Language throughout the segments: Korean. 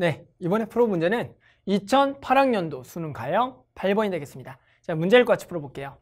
네, 이번에 풀어 문제는 2008학년도 수능 가형 8번이 되겠습니다. 자, 문제를 같이 풀어볼게요.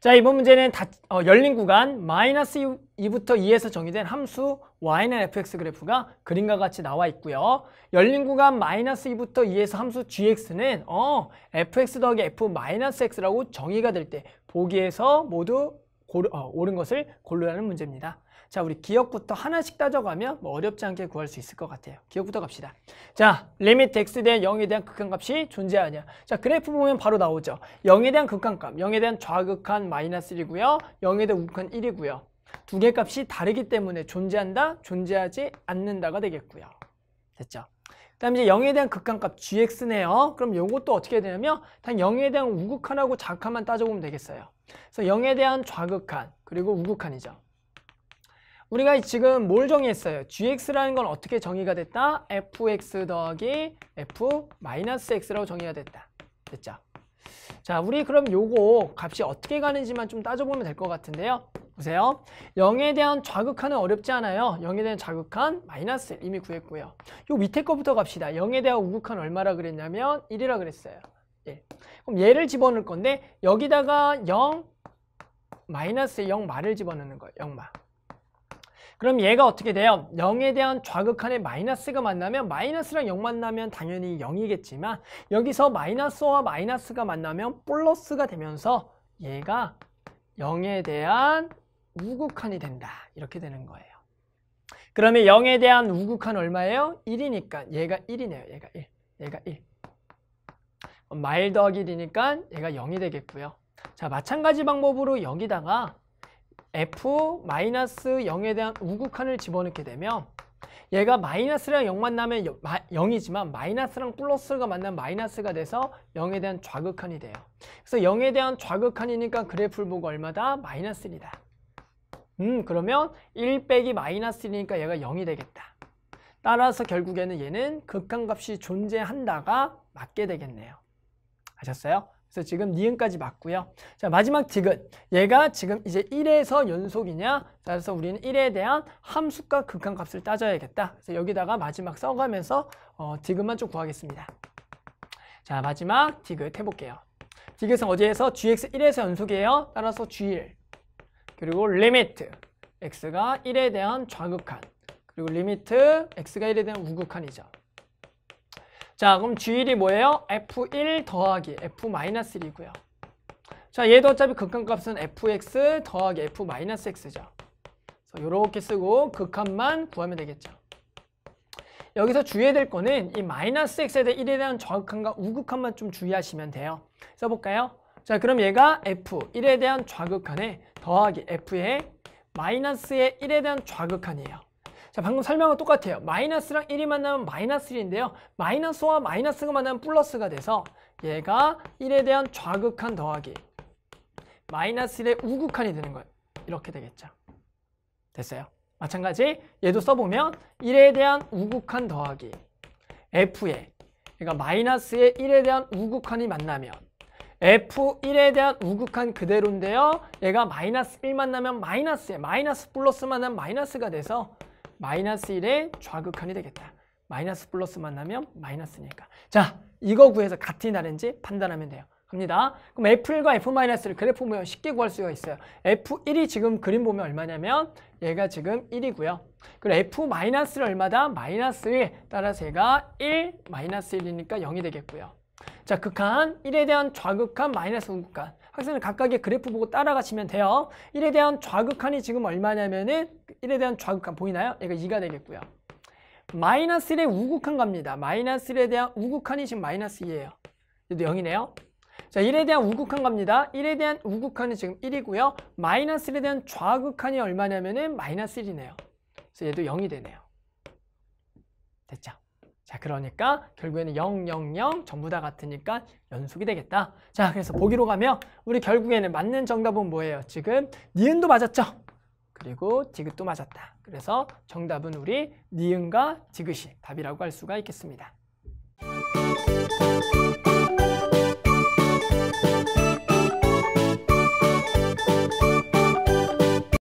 자, 이번 문제는 다, 어, 열린 구간 마이너스 2부터 2에서 정의된 함수 y는 fx 그래프가 그림과 같이 나와 있고요. 열린 구간 마이너스 2부터 2에서 함수 gx는 어, fx 더하기 f 마이너스 x라고 정의가 될 때 보기에서 모두 고르, 어, 옳은 것을 골라라는 문제입니다. 자, 우리 기억부터 하나씩 따져가면 뭐 어렵지 않게 구할 수 있을 것 같아요. 기억부터 갑시다. 자, 리밋 x에 대한 0에 대한 극한값이 존재하냐. 자, 그래프 보면 바로 나오죠. 0에 대한 극한값, 0에 대한 좌극한 마이너스 1이고요. 0에 대한 우극한 1이고요. 두 개 값이 다르기 때문에 존재한다, 존재하지 않는다가 되겠고요. 됐죠? 그 다음 이제 0에 대한 극한값 gx네요. 그럼 이것도 어떻게 되냐면 단 0에 대한 우극한하고 좌극한만 따져보면 되겠어요. 그래서 0에 대한 좌극한 그리고 우극한이죠. 우리가 지금 뭘 정의했어요? gx라는 건 어떻게 정의가 됐다? fx 더하기 f-x라고 정의가 됐다. 됐죠? 자, 우리 그럼 요거 값이 어떻게 가는지만 좀 따져보면 될 것 같은데요. 보세요. 0에 대한 좌극한은 어렵지 않아요. 0에 대한 좌극한 마이너스 1 이미 구했고요. 요 밑에 거부터 갑시다. 0에 대한 우극한 얼마라 그랬냐면 1이라 그랬어요. 1. 예. 그럼 얘를 집어넣을 건데 여기다가 0 마이너스 0 마를 집어넣는 거예요. 0마. 그럼 얘가 어떻게 돼요? 0에 대한 좌극한의 마이너스가 만나면 마이너스랑 0 만나면 당연히 0이겠지만 여기서 마이너스와 마이너스가 만나면 플러스가 되면서 얘가 0에 대한 우국한이 된다. 이렇게 되는 거예요. 그러면 0에 대한 우국한 얼마예요? 1이니까 얘가 1이네요. 얘가 1. 얘가 1. 마일 더하기 1이니까 얘가 0이 되겠고요. 자, 마찬가지 방법으로 여기다가 f-0에 대한 우국한을 집어넣게 되면 얘가 마이너스랑 0 만나면 0이지만 마이너스랑 플러스가 만나면 마이너스가 돼서 0에 대한 좌극한이 돼요. 그래서 0에 대한 좌극한이니까 그래프를 보고 얼마다? 마이너스입니다. 음 그러면 1 빼기 마이너스 1이니까 얘가 0이 되겠다. 따라서 결국에는 얘는 극한값이 존재한다가 맞게 되겠네요. 아셨어요? 그래서 지금 니은까지 맞고요. 자 마지막 디귿. 얘가 지금 이제 1에서 연속이냐 따라서 우리는 1에 대한 함수값 극한값을 따져야겠다. 그래서 여기다가 마지막 써가면서 어, 디귿만 좀 구하겠습니다. 자 마지막 디귿 해볼게요. 디귿은 어디에서 gx 1에서 연속이에요. 따라서 g1 그리고 limit x가 1에 대한 좌극한 그리고 limit x가 1에 대한 우극한이죠. 자 그럼 g1이 뭐예요? f1 더하기 f-1이고요. 자 얘도 어차피 극한값은 fx 더하기 f-x죠. 그래서 이렇게 쓰고 극한만 구하면 되겠죠. 여기서 주의해야 될 거는 이 마이너스 x에 대한 1에 대한 좌극한과 우극한만 좀 주의하시면 돼요. 써볼까요? 자 그럼 얘가 f 1에 대한 좌극한에 더하기 f의 마이너스의 1에 대한 좌극한이에요. 자 방금 설명은 똑같아요. 마이너스랑 1이 만나면 마이너스 1인데요. 마이너스와 마이너스가 만나면 플러스가 돼서 얘가 1에 대한 좌극한 더하기 마이너스 1의 우극한이 되는 거예요. 이렇게 되겠죠. 됐어요. 마찬가지 얘도 써보면 1에 대한 우극한 더하기 f의 그러니까 마이너스의 1에 대한 우극한이 만나면 F1에 대한 우극한 그대로인데요. 얘가 마이너스 1 만나면 마이너스에 마이너스 플러스 만나면 마이너스가 돼서 마이너스 1의 좌극한이 되겠다. 마이너스 플러스 만나면 마이너스니까. 자, 이거 구해서 같은 다른지 판단하면 돼요. 갑니다. 그럼 F1과 F-를 그래프 보면 쉽게 구할 수가 있어요. F1이 지금 그림 보면 얼마냐면 얘가 지금 1이고요. 그리고 F-를 얼마다? 마이너스 1. 따라서 얘가 1, 마이너스 1이니까 0이 되겠고요. 자, 극한, 1에 대한 좌극한, 마이너스 우극한. 학생은 각각의 그래프 보고 따라가시면 돼요. 1에 대한 좌극한이 지금 얼마냐면은 1에 대한 좌극한 보이나요? 얘가 2가 되겠고요. 마이너스 1의 우극한 갑니다. 마이너스 1에 대한 우극한이 지금 마이너스 2예요. 얘도 0이네요. 자, 1에 대한 우극한 갑니다. 1에 대한 우극한이 지금 1이고요. 마이너스 1에 대한 좌극한이 얼마냐면은 마이너스 1이네요. 그래서 얘도 0이 되네요. 됐죠? 자, 그러니까 결국에는 0, 0, 0 전부 다 같으니까 연속이 되겠다. 자, 그래서 보기로 가면 우리 결국에는 맞는 정답은 뭐예요? 지금 니은도 맞았죠? 그리고 디귿도 맞았다. 그래서 정답은 우리 니은과 디귿이 답이라고 할 수가 있겠습니다.